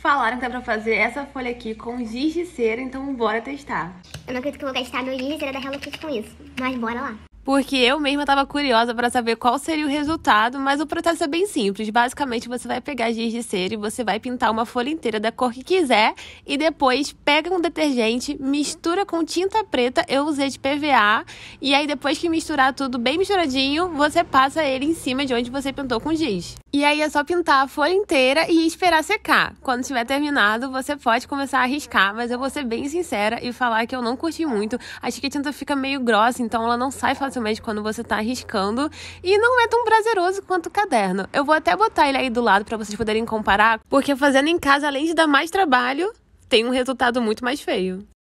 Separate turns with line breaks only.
falaram que dá pra fazer essa folha aqui com giz de cera, então bora testar. Eu não acredito que eu vou gastar meu giz de cera da Hello Kitty com isso, mas bora lá
porque eu mesma estava curiosa para saber qual seria o resultado, mas o processo é bem simples. Basicamente, você vai pegar giz de cera e você vai pintar uma folha inteira da cor que quiser e depois pega um detergente, mistura com tinta preta, eu usei de PVA, e aí depois que misturar tudo bem misturadinho, você passa ele em cima de onde você pintou com giz. E aí é só pintar a folha inteira e esperar secar. Quando tiver terminado, você pode começar a riscar, mas eu vou ser bem sincera e falar que eu não curti muito. Acho que a tinta fica meio grossa, então ela não sai fazendo facilmente quando você está arriscando e não é tão prazeroso quanto o caderno. Eu vou até botar ele aí do lado para vocês poderem comparar, porque fazendo em casa, além de dar mais trabalho, tem um resultado muito mais feio.